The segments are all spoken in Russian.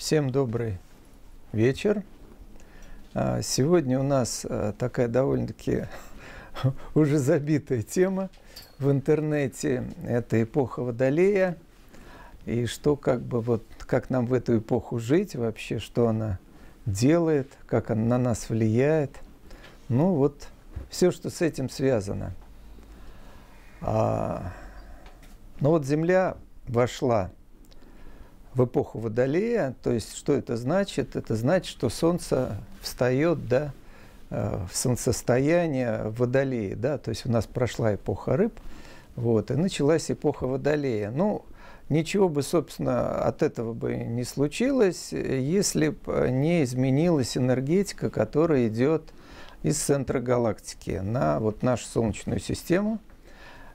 Всем добрый вечер. А, сегодня у нас а, такая довольно-таки уже забитая тема в интернете. Это эпоха Водолея. И что как бы вот, как нам в эту эпоху жить вообще, что она делает, как она на нас влияет. Ну вот, все, что с этим связано. А, ну вот Земля вошла – в эпоху Водолея. То есть, что это значит? Это значит, что Солнце встает, да, э, в солнцестояние Водолея, да, то есть у нас прошла эпоха рыб, вот, и началась эпоха Водолея. Ну, ничего бы, собственно, от этого бы не случилось, если бы не изменилась энергетика, которая идет из центра галактики на вот нашу Солнечную систему.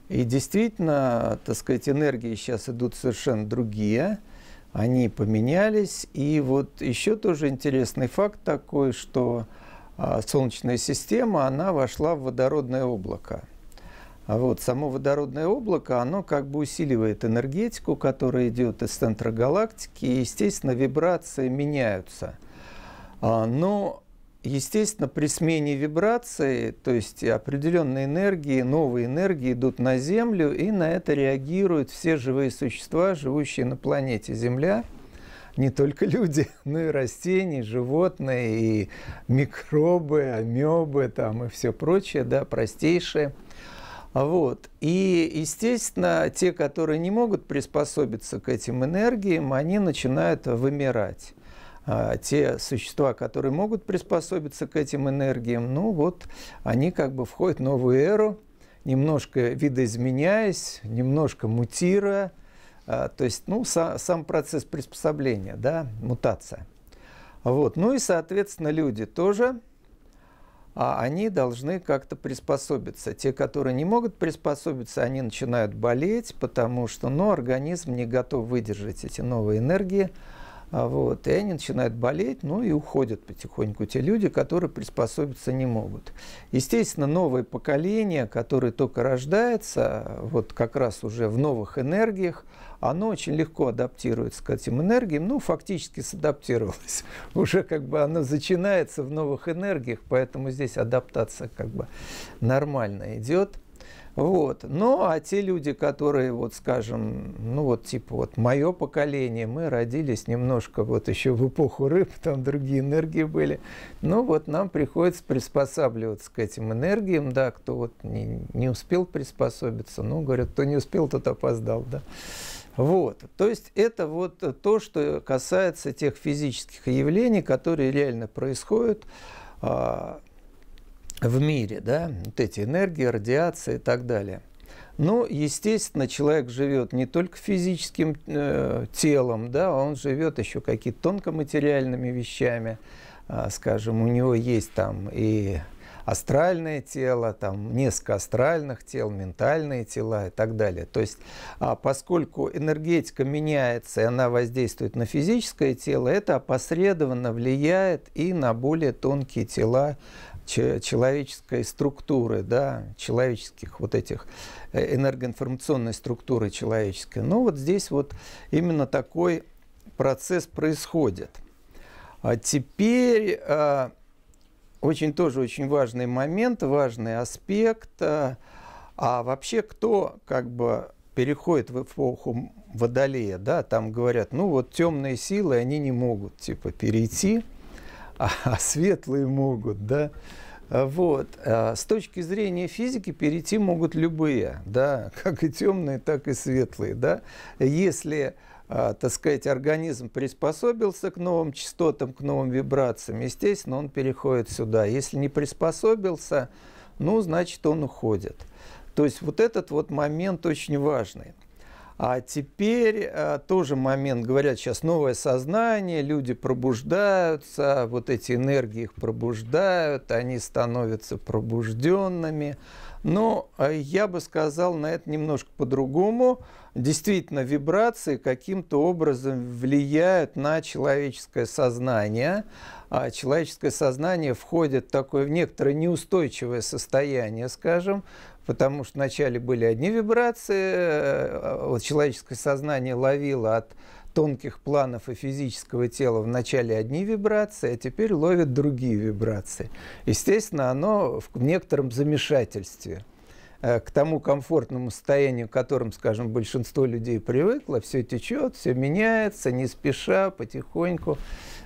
И действительно, так сказать, энергии сейчас идут совершенно другие – они поменялись. И вот еще тоже интересный факт такой, что а, Солнечная система, она вошла в водородное облако. а Вот, само водородное облако, оно как бы усиливает энергетику, которая идет из центра галактики, и, естественно, вибрации меняются. А, но естественно, при смене вибрации, то есть определенные энергии, новые энергии идут на Землю, и на это реагируют все живые существа, живущие на планете Земля. Не только люди, но и растения, животные, и микробы, амебы там, и все прочее, да, простейшие. Вот. И, естественно, те, которые не могут приспособиться к этим энергиям, они начинают вымирать. А, те существа, которые могут приспособиться к этим энергиям, ну вот они как бы входят в новую эру, немножко видоизменяясь, немножко мутируя, а, то есть ну, сам, сам процесс приспособления, да, мутация. Вот. Ну и, соответственно, люди тоже, а они должны как-то приспособиться. Те, которые не могут приспособиться, они начинают болеть, потому что ну, организм не готов выдержать эти новые энергии, а вот, и они начинают болеть, ну и уходят потихоньку те люди, которые приспособиться не могут. Естественно, новое поколение, которое только рождается, вот как раз уже в новых энергиях, оно очень легко адаптируется к этим энергиям, ну, фактически садаптировалось. Уже как бы оно зачинается в новых энергиях, поэтому здесь адаптация как бы нормально идет. Вот. Ну, а те люди, которые, вот, скажем, ну, вот, типа, вот, мое поколение, мы родились немножко вот еще в эпоху рыб, там другие энергии были. Ну, вот нам приходится приспосабливаться к этим энергиям, да, кто вот не, не успел приспособиться, ну, говорят, кто не успел, тот опоздал, да. Вот. То есть это вот то, что касается тех физических явлений, которые реально происходят, а, в мире, да, вот эти энергии, радиации и так далее. Но, ну, естественно, человек живет не только физическим э, телом, да, он живет еще какими-то тонкоматериальными вещами. Э, скажем, у него есть там и астральное тело, там несколько астральных тел, ментальные тела и так далее. То есть, а поскольку энергетика меняется и она воздействует на физическое тело, это опосредованно влияет и на более тонкие тела человеческой структуры, да, человеческих вот этих э, энергоинформационной структуры человеческой. Но ну, вот здесь вот именно такой процесс происходит. А теперь а, очень тоже очень важный момент, важный аспект. А, а, вообще кто как бы переходит в эпоху Водолея, да, там говорят, ну вот темные силы, они не могут типа перейти а, а светлые могут, да. А вот. А с точки зрения физики перейти могут любые, да, как и темные, так и светлые, да. Если так сказать, организм приспособился к новым частотам, к новым вибрациям, естественно, он переходит сюда. Если не приспособился, ну, значит, он уходит. То есть вот этот вот момент очень важный. А теперь э, тоже момент, говорят, сейчас новое сознание, люди пробуждаются, вот эти энергии их пробуждают, они становятся пробужденными. Но э, я бы сказал на это немножко по-другому. Действительно, вибрации каким-то образом влияют на человеческое сознание. А человеческое сознание входит в такое в некоторое неустойчивое состояние, скажем, потому что вначале были одни вибрации, э, вот человеческое сознание ловило от тонких планов и физического тела вначале одни вибрации, а теперь ловит другие вибрации. Естественно, оно в некотором замешательстве. Э, к тому комфортному состоянию, к которому, скажем, большинство людей привыкло, все течет, все меняется, не спеша, потихоньку.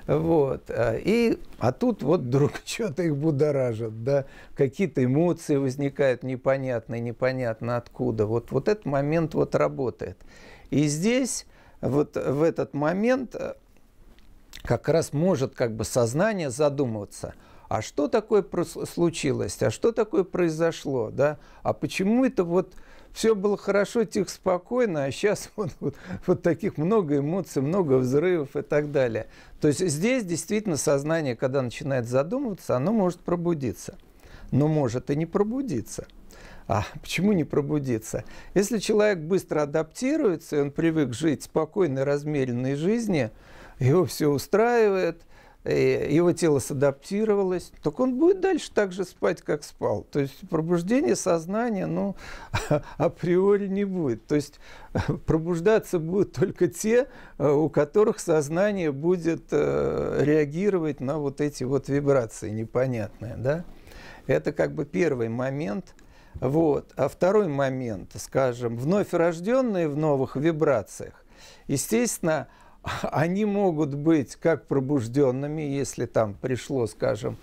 Вот. Э, и, а тут вот вдруг что-то их будоражит, да, какие-то эмоции возникают непонятные, непонятно откуда. Вот, вот этот момент вот работает. И здесь, вот в этот момент, э, как раз может как бы сознание задумываться – а что такое случилось, а что такое произошло, да, а почему это вот все было хорошо, тихо, спокойно, а сейчас вот, вот, вот таких много эмоций, много взрывов и так далее. То есть здесь действительно сознание, когда начинает задумываться, оно может пробудиться, но может и не пробудиться. А почему не пробудиться? Если человек быстро адаптируется, и он привык жить спокойной, размеренной жизни, его все устраивает – Э, его тело садаптировалось, так он будет дальше так же спать, как спал. То есть пробуждение сознания, ну, априори не будет. То есть пробуждаться будут только те, э, у которых сознание будет э, реагировать на вот эти вот вибрации непонятные, да? Это как бы первый момент. Вот. А второй момент, скажем, вновь рожденные в новых вибрациях, естественно, они могут быть как пробужденными, если там пришло, скажем,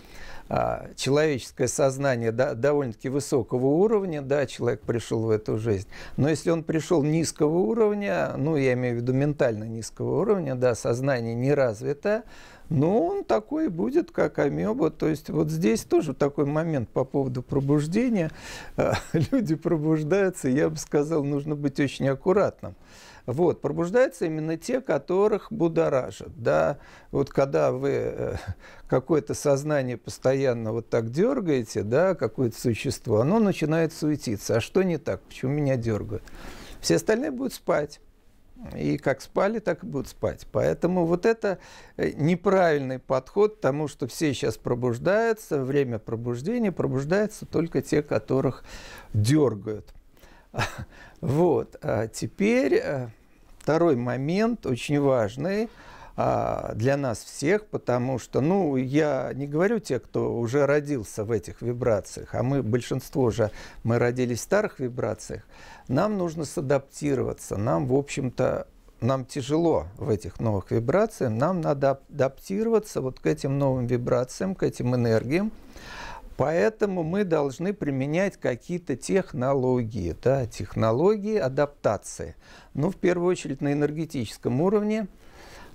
а, человеческое сознание да, довольно-таки высокого уровня, да, человек пришел в эту жизнь. Но если он пришел низкого уровня, ну, я имею в виду ментально низкого уровня, да, сознание не развито, но ну, он такой будет, как амеба. То есть вот здесь тоже такой момент по поводу пробуждения. Люди пробуждаются, я бы сказал, нужно быть очень аккуратным. Вот, пробуждаются именно те, которых будоражат. Да? Вот когда вы э, какое-то сознание постоянно вот так дергаете, да, какое-то существо, оно начинает суетиться. А что не так? Почему меня дергают? Все остальные будут спать. И как спали, так и будут спать. Поэтому вот это э, неправильный подход к тому, что все сейчас пробуждаются, время пробуждения, пробуждаются только те, которых дергают. Вот. А теперь э, второй момент, очень важный а, для нас всех, потому что, ну, я не говорю те, кто уже родился в этих вибрациях, а мы, большинство же, мы родились в старых вибрациях, нам нужно садаптироваться, нам, в общем-то, нам тяжело в этих новых вибрациях, нам надо адаптироваться вот к этим новым вибрациям, к этим энергиям, Поэтому мы должны применять какие-то технологии, да, технологии адаптации. Ну, в первую очередь на энергетическом уровне.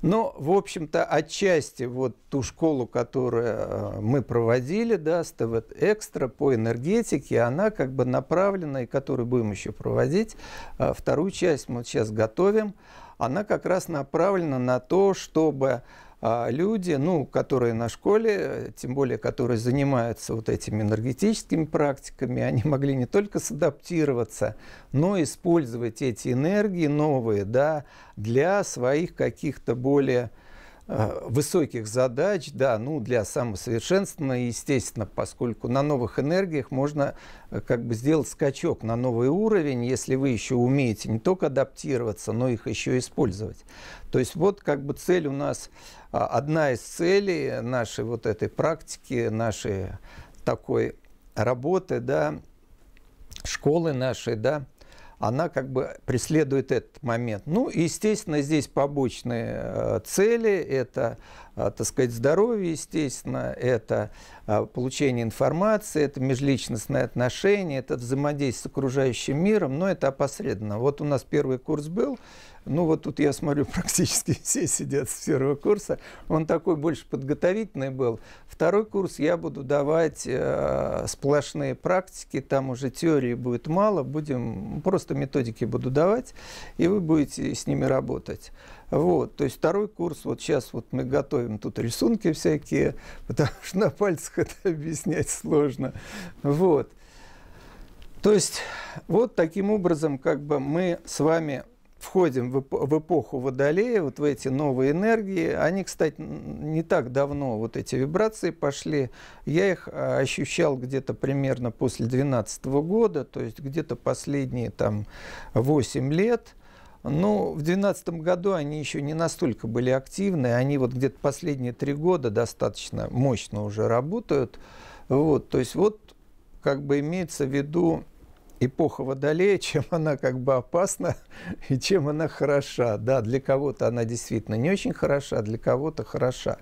Но, ну, в общем-то, отчасти вот ту школу, которую э, мы проводили, да, с Экстра по энергетике, она как бы направлена, и которую будем еще проводить. Э, вторую часть мы сейчас готовим. Она как раз направлена на то, чтобы а люди, ну, которые на школе, тем более, которые занимаются вот этими энергетическими практиками, они могли не только садаптироваться, но использовать эти энергии новые, да, для своих каких-то более Э, высоких задач, да, ну, для самосовершенствования, естественно, поскольку на новых энергиях можно э, как бы сделать скачок на новый уровень, если вы еще умеете не только адаптироваться, но их еще использовать. То есть вот как бы цель у нас, а, одна из целей нашей вот этой практики, нашей такой работы, да, школы нашей, да, она как бы преследует этот момент. Ну, и, естественно, здесь побочные э, цели, это, э, так сказать, здоровье, естественно, это э, получение информации, это межличностные отношения, это взаимодействие с окружающим миром, но это опосредованно. Вот у нас первый курс был, ну вот тут я смотрю, практически все сидят с первого курса. Он такой больше подготовительный был. Второй курс я буду давать э, сплошные практики, там уже теории будет мало, будем просто методики буду давать, и вы будете с ними работать. Вот, то есть второй курс, вот сейчас вот мы готовим тут рисунки всякие, потому что на пальцах это объяснять сложно. Вот. То есть вот таким образом как бы мы с вами входим в эпоху Водолея, вот в эти новые энергии. Они, кстати, не так давно, вот эти вибрации пошли. Я их а, ощущал где-то примерно после 2012 года, то есть где-то последние там 8 лет. Ну, в 2012 году они еще не настолько были активны, они вот где-то последние три года достаточно мощно уже работают. Вот, то есть вот как бы имеется в виду эпоха Водолея, чем она как бы опасна и чем она хороша. Да, для кого-то она действительно не очень хороша, для кого-то хороша.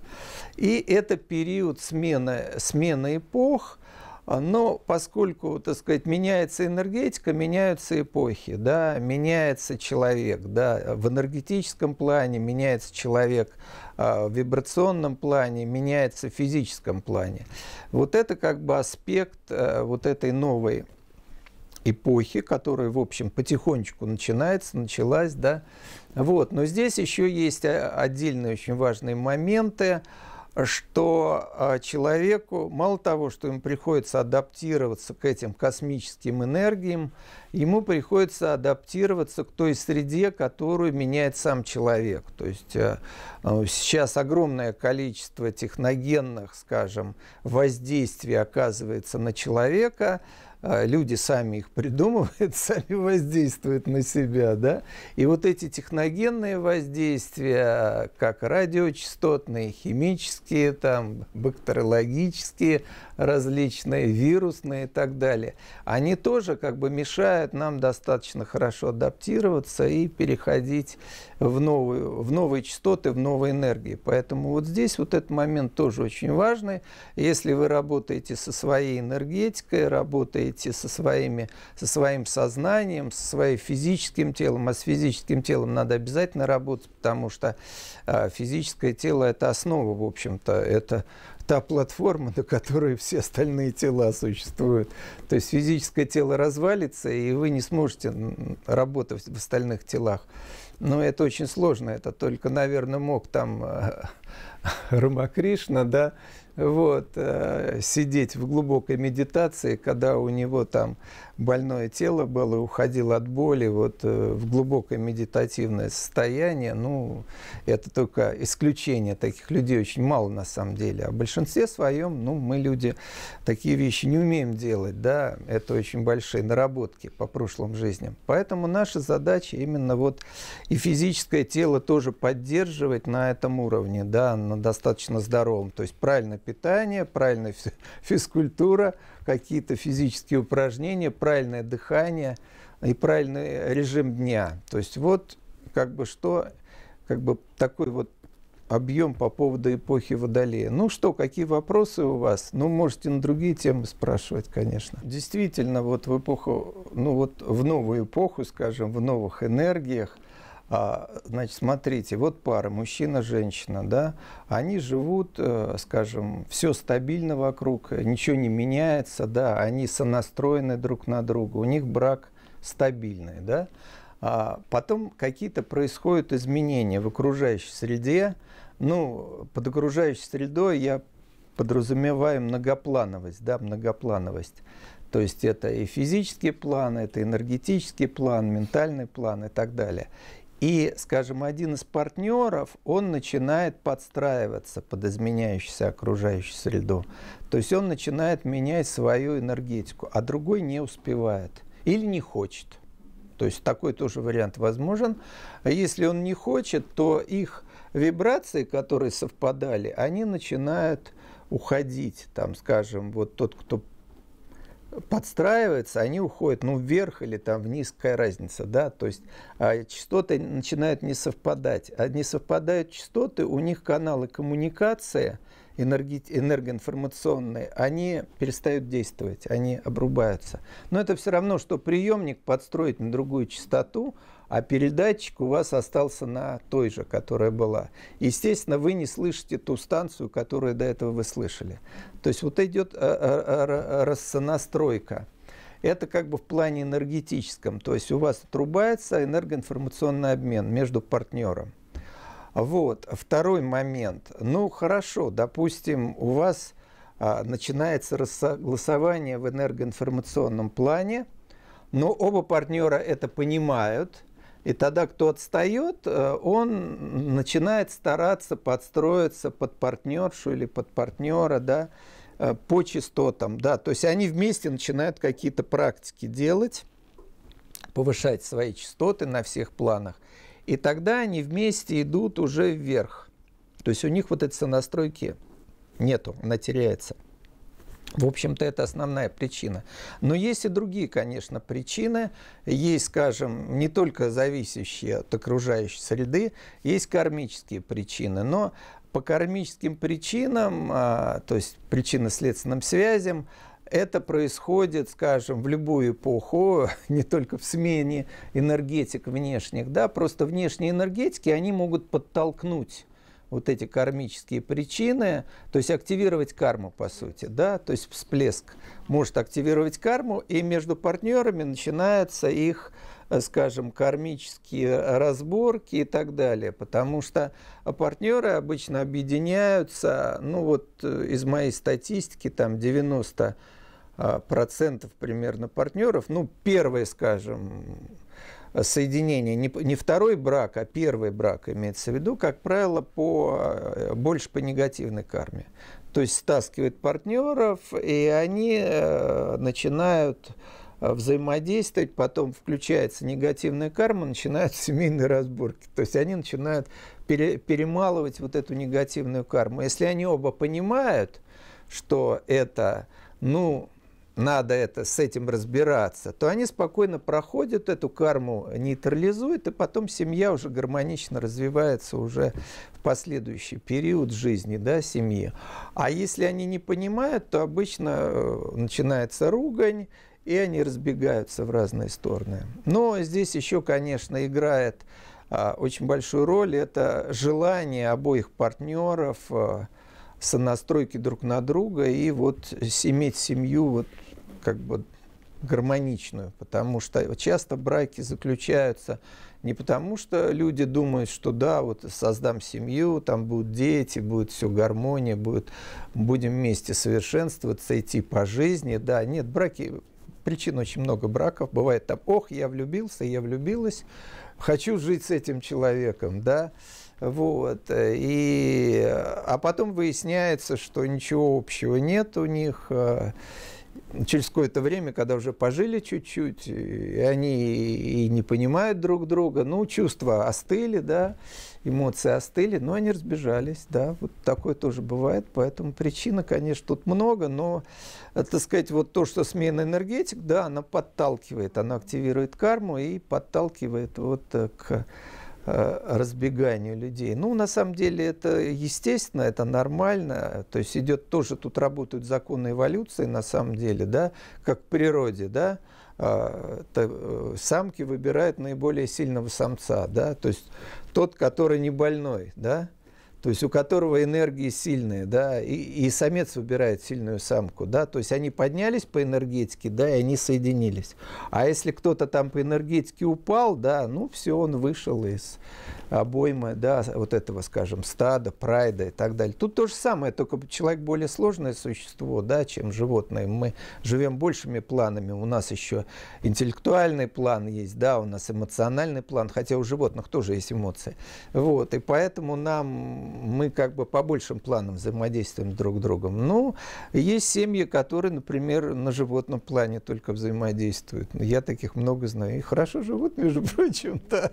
И это период смены, смены эпох, а, но поскольку, так сказать, меняется энергетика, меняются эпохи, да, меняется человек, да, в энергетическом плане меняется человек, а, в вибрационном плане меняется в физическом плане. Вот это как бы аспект э, вот этой новой эпохи, которая, в общем, потихонечку начинается, началась, да. Вот. Но здесь еще есть э, отдельные очень важные моменты, что э, человеку, мало того, что ему приходится адаптироваться к этим космическим энергиям, ему приходится адаптироваться к той среде, которую меняет сам человек. То есть э, сейчас огромное количество техногенных, скажем, воздействий оказывается на человека – а, люди сами их придумывают, сами воздействуют на себя, да. И вот эти техногенные воздействия, как радиочастотные, химические, там, бактериологические, различные, вирусные и так далее, они тоже как бы мешают нам достаточно хорошо адаптироваться и переходить в, новую, в новые частоты, в новые энергии. Поэтому вот здесь вот этот момент тоже очень важный. Если вы работаете со своей энергетикой, работаете со, своими, со своим сознанием, со своим физическим телом, а с физическим телом надо обязательно работать, потому что а, физическое тело – это основа, в общем-то, это та платформа, на которой все остальные тела существуют. То есть физическое тело развалится, и вы не сможете работать в остальных телах. Но ну, это очень сложно, это только, наверное, мог там э, Рамакришна, да, вот, э, сидеть в глубокой медитации, когда у него там больное тело было, уходил от боли вот, э, в глубокое медитативное состояние. Ну, это только исключение. Таких людей очень мало на самом деле. А в большинстве своем ну, мы, люди, такие вещи не умеем делать. Да? Это очень большие наработки по прошлым жизням. Поэтому наша задача именно вот и физическое тело тоже поддерживать на этом уровне, да, на достаточно здоровом. То есть правильное питание, правильная физкультура, какие-то физические упражнения, правильное дыхание и правильный режим дня. То есть вот как бы что, как бы такой вот объем по поводу эпохи Водолея. Ну что, какие вопросы у вас? Ну, можете на другие темы спрашивать, конечно. Действительно, вот в эпоху, ну вот в новую эпоху, скажем, в новых энергиях – а, значит, смотрите, вот пара мужчина-женщина, да, они живут, э, скажем, все стабильно вокруг, ничего не меняется, да, они сонастроены друг на друга, у них брак стабильный, да. А потом какие-то происходят изменения в окружающей среде, ну, под окружающей средой я подразумеваю многоплановость, да, многоплановость. То есть это и физический план, это энергетический план, ментальный план и так далее. И, скажем, один из партнеров, он начинает подстраиваться под изменяющуюся окружающую среду. То есть он начинает менять свою энергетику, а другой не успевает или не хочет. То есть такой тоже вариант возможен. Если он не хочет, то их вибрации, которые совпадали, они начинают уходить. Там, скажем, вот тот, кто подстраивается, они уходят, ну, вверх или там вниз, какая разница, да, то есть а, частоты начинают не совпадать, а не совпадают частоты, у них каналы коммуникации энерги- энергоинформационные, они перестают действовать, они обрубаются. Но это все равно, что приемник подстроить на другую частоту, а передатчик у вас остался на той же, которая была. Естественно, вы не слышите ту станцию, которую до этого вы слышали. То есть вот идет э, э, э, рассонастройка. Это как бы в плане энергетическом. То есть у вас отрубается энергоинформационный обмен между партнером. Вот, второй момент. Ну, хорошо, допустим, у вас а, начинается рассогласование в энергоинформационном плане, но оба партнера это понимают, и тогда, кто отстает, э, он начинает стараться подстроиться под партнершу или под партнера, да, э, по частотам, да, то есть они вместе начинают какие-то практики делать, повышать свои частоты на всех планах, и тогда они вместе идут уже вверх. То есть у них вот этой сонастройки нету, она теряется. В общем-то, это основная причина. Но есть и другие, конечно, причины. Есть, скажем, не только зависящие от окружающей среды, есть кармические причины. Но по кармическим причинам, а, то есть причинно-следственным связям, это происходит, скажем, в любую эпоху, не только в смене энергетик внешних, да, просто внешние энергетики, они могут подтолкнуть вот эти кармические причины, то есть активировать карму, по сути, да, то есть всплеск может активировать карму, и между партнерами начинаются их, э, скажем, кармические разборки и так далее, потому что партнеры обычно объединяются, ну вот э, из моей статистики, там 90 а, процентов примерно партнеров, ну, первые, скажем, соединение, не, не второй брак, а первый брак имеется в виду, как правило, по, э, больше по негативной карме. То есть стаскивает партнеров, и они э, начинают э, взаимодействовать, потом включается негативная карма, начинают семейные разборки. То есть они начинают пере, перемалывать вот эту негативную карму. Если они оба понимают, что это, ну, надо это, с этим разбираться, то они спокойно проходят эту карму, нейтрализуют, и потом семья уже гармонично развивается уже в последующий период жизни да, семьи. А если они не понимают, то обычно э, начинается ругань, и они разбегаются в разные стороны. Но здесь еще, конечно, играет а, очень большую роль это желание обоих партнеров а, э, сонастройки друг на друга и вот иметь семью вот как бы гармоничную, потому что часто браки заключаются не потому, что люди думают, что да, вот создам семью, там будут дети, будет все гармония, будет, будем вместе совершенствоваться, идти по жизни. Да, нет, браки, причин очень много браков. Бывает там, ох, я влюбился, я влюбилась, хочу жить с этим человеком, да. Вот. И, а потом выясняется, что ничего общего нет у них. А, через какое-то время, когда уже пожили чуть-чуть, и они и не понимают друг друга, ну, чувства остыли, да, эмоции остыли, но они разбежались, да, вот такое тоже бывает, поэтому причина, конечно, тут много, но, э, так сказать, вот то, что смена энергетик, да, она подталкивает, она активирует карму и подталкивает вот э, к Э, разбеганию людей. Ну, на самом деле, это естественно, это нормально. То есть идет тоже, тут работают законы эволюции, на самом деле, да, как в природе, да. А, э, самки выбирают наиболее сильного самца, да, то есть тот, который не больной, да то есть у которого энергии сильные, да, и, и самец выбирает сильную самку, да, то есть они поднялись по энергетике, да, и они соединились. А если кто-то там по энергетике упал, да, ну все, он вышел из обоймы, да, вот этого, скажем, стада, прайда и так далее. Тут то же самое, только человек более сложное существо, да, чем животное. Мы живем большими планами, у нас еще интеллектуальный план есть, да, у нас эмоциональный план, хотя у животных тоже есть эмоции. Вот, и поэтому нам мы как бы по большим планам взаимодействуем друг с другом. Но ну, есть семьи, которые, например, на животном плане только взаимодействуют. Я таких много знаю. И хорошо живут, между прочим, да,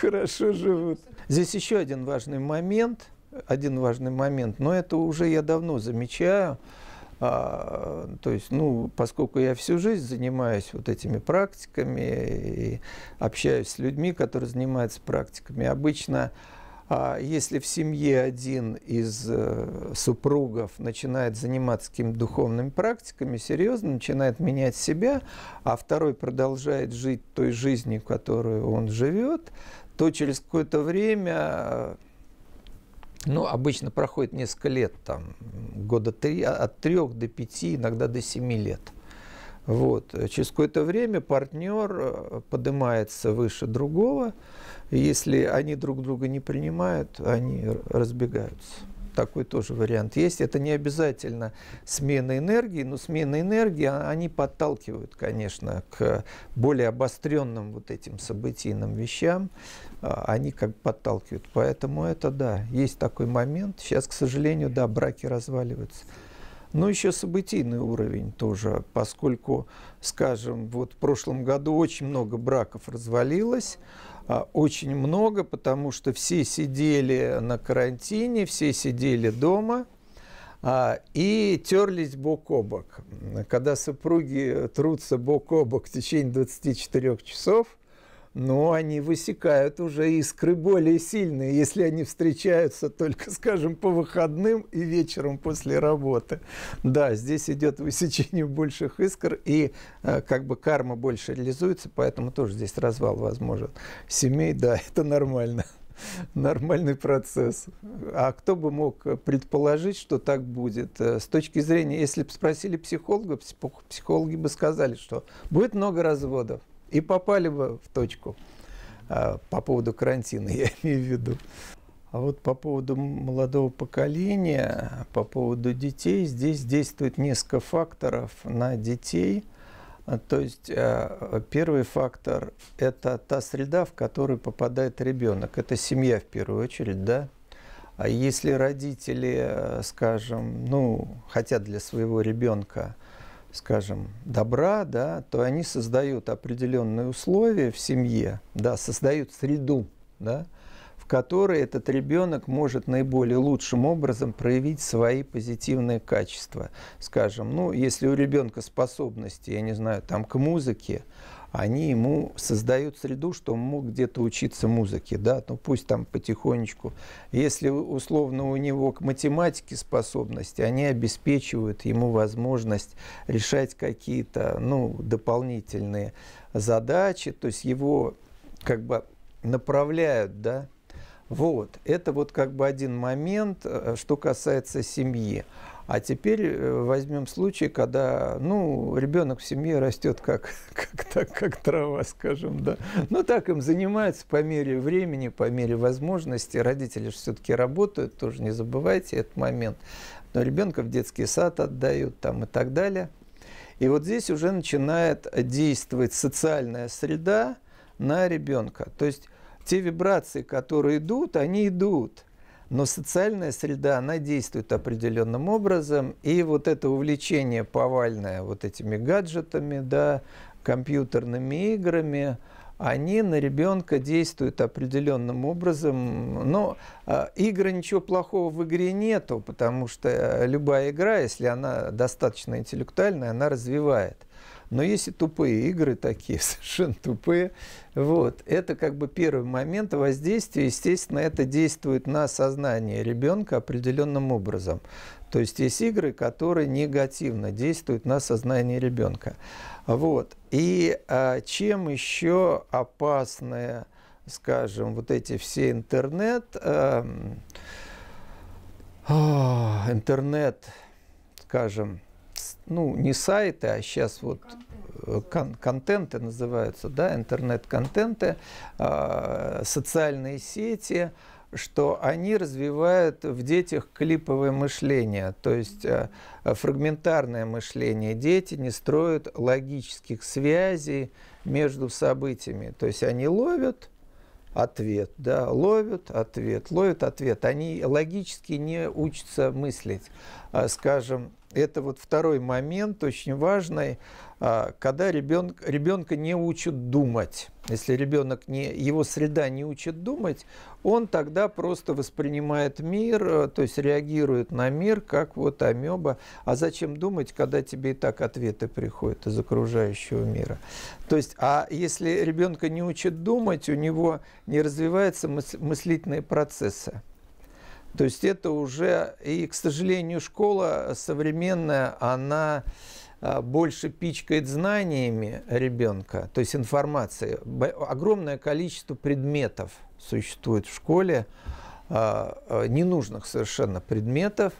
хорошо живут. Здесь еще один важный момент, один важный момент, но это уже я давно замечаю, а, то есть, ну, поскольку я всю жизнь занимаюсь вот этими практиками и общаюсь с людьми, которые занимаются практиками, обычно а если в семье один из э, супругов начинает заниматься какими-то духовными практиками, серьезно начинает менять себя, а второй продолжает жить той жизнью, которую он живет, то через какое-то время э, ну, обычно проходит несколько лет, там, года три, а, от трех до пяти, иногда до семи лет. Вот. Через какое-то время партнер э, поднимается выше другого, если они друг друга не принимают, они разбегаются. Такой тоже вариант есть. Это не обязательно смена энергии, но смена энергии, а, они подталкивают, конечно, к более обостренным вот этим событийным вещам. А, они как подталкивают. Поэтому это, да, есть такой момент. Сейчас, к сожалению, да, браки разваливаются. Но еще событийный уровень тоже, поскольку, скажем, вот в прошлом году очень много браков развалилось, а, очень много, потому что все сидели на карантине, все сидели дома а, и терлись бок о бок. Когда супруги трутся бок о бок в течение 24 часов, но они высекают уже искры более сильные, если они встречаются только, скажем, по выходным и вечером после работы. Да, здесь идет высечение больших искр, и э, как бы карма больше реализуется, поэтому тоже здесь развал возможен. Семей, да, это нормально нормальный процесс. А кто бы мог предположить, что так будет? Э, с точки зрения, если бы спросили психолога, психологи бы сказали, что будет много разводов. И попали бы в точку а, по поводу карантина, я имею в виду. А вот по поводу молодого поколения, по поводу детей, здесь действует несколько факторов на детей. А, то есть а, первый фактор – это та среда, в которую попадает ребенок. Это семья в первую очередь, да? А если родители, э, скажем, ну, хотят для своего ребенка – скажем, добра, да, то они создают определенные условия в семье, да, создают среду, да, в которой этот ребенок может наиболее лучшим образом проявить свои позитивные качества. Скажем, ну, если у ребенка способности, я не знаю, там, к музыке, они ему создают среду, что он мог где-то учиться музыке, да, ну пусть там потихонечку. Если условно у него к математике способности, они обеспечивают ему возможность решать какие-то, ну, дополнительные задачи, то есть его как бы направляют, да, вот, это вот как бы один момент, э, что касается семьи. А теперь э, возьмем случай, когда, ну, ребенок в семье растет как, как, так, как трава, скажем, да. Ну, так им занимаются по мере времени, по мере возможности. Родители же все-таки работают, тоже не забывайте этот момент. Но ребенка в детский сад отдают там и так далее. И вот здесь уже начинает действовать социальная среда на ребенка. То есть те вибрации, которые идут, они идут – но социальная среда, она действует определенным образом, и вот это увлечение повальное вот этими гаджетами, да, компьютерными играми, они на ребенка действуют определенным образом. Но а, игры ничего плохого в игре нету, потому что любая игра, если она достаточно интеллектуальная, она развивает. Но есть и тупые игры такие, совершенно тупые. Вот. Это как бы первый момент воздействия. Естественно, это действует на сознание ребенка определенным образом. То есть есть игры, которые негативно действуют на сознание ребенка. Вот. И а, чем еще опасны, скажем, вот эти все интернет, а, а, интернет, скажем, ну, не сайты, а сейчас вот э, кон контенты называются, да, интернет-контенты, э, социальные сети, что они развивают в детях клиповое мышление, то есть э, фрагментарное мышление. Дети не строят логических связей между событиями, то есть они ловят ответ, да, ловят ответ, ловят ответ. Они логически не учатся мыслить, а, скажем, это вот второй момент, очень важный, а, когда ребенка ребенка не учат думать. Если ребенок не, его среда не учит думать, он тогда просто воспринимает мир, э, то есть реагирует на мир, как вот амеба. А зачем думать, когда тебе и так ответы приходят из окружающего мира? То есть, а если ребенка не учат думать, у него не развиваются мыслительные процессы. То есть это уже, и, к сожалению, школа современная, она а, больше пичкает знаниями ребенка, то есть информации Огромное количество предметов существует в школе, а, а, ненужных совершенно предметов,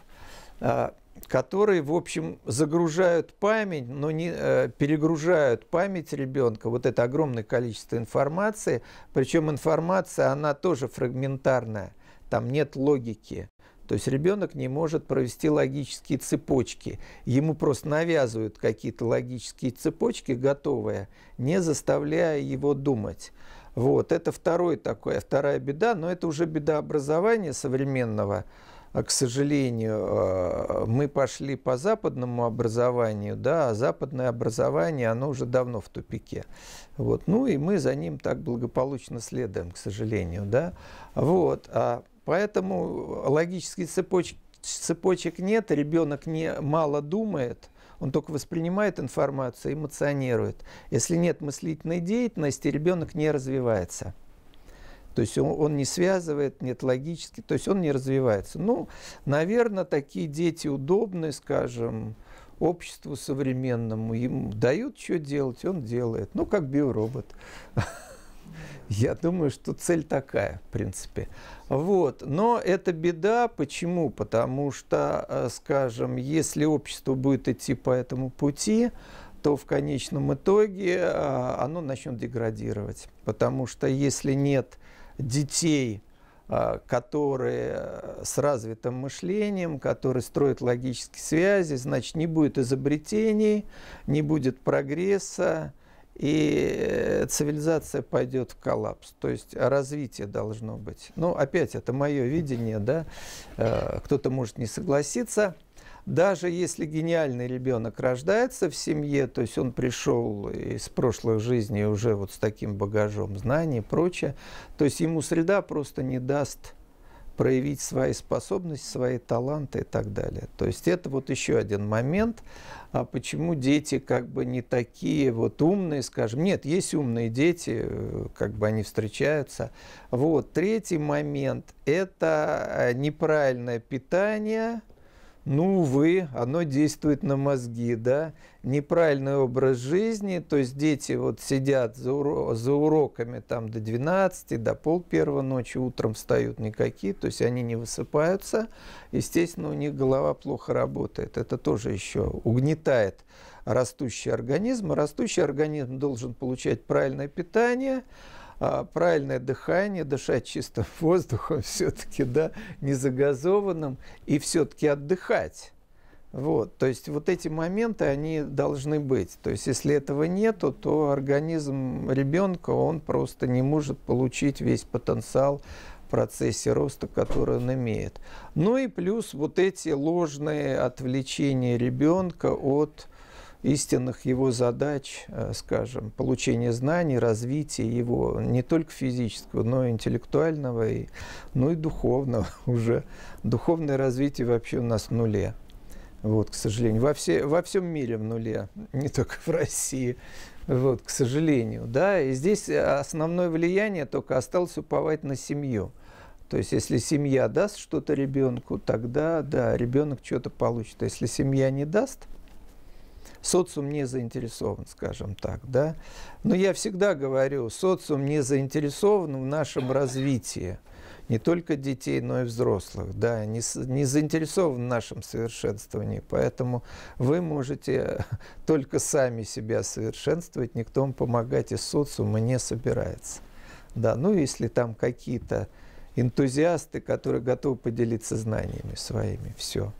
которые, в общем, загружают память, но не э, перегружают память ребенка. Вот это огромное количество информации. Причем информация, она тоже фрагментарная там нет логики. То есть ребенок не может провести логические цепочки. Ему просто навязывают какие-то логические цепочки готовые, не заставляя его думать. Вот, это второй такой, вторая беда, но это уже беда образования современного. А, к сожалению, э, мы пошли по западному образованию, да, а западное образование, оно уже давно в тупике. Вот, ну и мы за ним так благополучно следуем, к сожалению, да. Вот, а Поэтому логической цепочки, цепочек нет, ребенок не, мало думает, он только воспринимает информацию, эмоционирует. Если нет мыслительной деятельности, ребенок не развивается. То есть он, он не связывает, нет логически, то есть он не развивается. Ну, наверное, такие дети удобны, скажем, обществу современному. Им дают, что делать, он делает. Ну, как биоробот. Я думаю, что цель такая, в принципе. Вот. Но это беда. Почему? Потому что, э, скажем, если общество будет идти по этому пути, то в конечном итоге э, оно начнет деградировать. Потому что если нет детей, э, которые с развитым мышлением, которые строят логические связи, значит, не будет изобретений, не будет прогресса, и э, цивилизация пойдет в коллапс. То есть развитие должно быть. Ну, опять, это мое видение, да, э, кто-то может не согласиться. Даже если гениальный ребенок рождается в семье, то есть он пришел из прошлых жизней уже вот с таким багажом знаний и прочее, то есть ему среда просто не даст проявить свои способности, свои таланты и так далее. То есть это вот еще один момент, а почему дети как бы не такие вот умные, скажем. Нет, есть умные дети, э, как бы они встречаются. Вот, третий момент – это э, неправильное питание – ну, увы, оно действует на мозги, да, неправильный образ жизни, то есть дети вот сидят за, уро за уроками там до 12, до пол первого ночи, утром встают никакие, то есть они не высыпаются, естественно, у них голова плохо работает, это тоже еще угнетает растущий организм, растущий организм должен получать правильное питание, а, правильное дыхание, дышать чистым воздухом все-таки, да, не загазованным, и все-таки отдыхать. Вот, то есть вот эти моменты, они должны быть. То есть если этого нету, то организм ребенка, он просто не может получить весь потенциал в процессе роста, который он имеет. Ну и плюс вот эти ложные отвлечения ребенка от истинных его задач, э, скажем, получения знаний, развития его не только физического, но и интеллектуального, и, ну и духовного уже. Духовное развитие вообще у нас в нуле. Вот, к сожалению, во, все, во всем мире в нуле, не только в России, вот, к сожалению, да, и здесь основное влияние только осталось уповать на семью. То есть, если семья даст что-то ребенку, тогда, да, ребенок что-то получит. А если семья не даст – социум не заинтересован, скажем так, да. Но я всегда говорю, социум не заинтересован в нашем развитии не только детей, но и взрослых, да, не, не заинтересован в нашем совершенствовании, поэтому вы можете только сами себя совершенствовать, никто вам помогать из социума не собирается, да, ну, если там какие-то энтузиасты, которые готовы поделиться знаниями своими, все.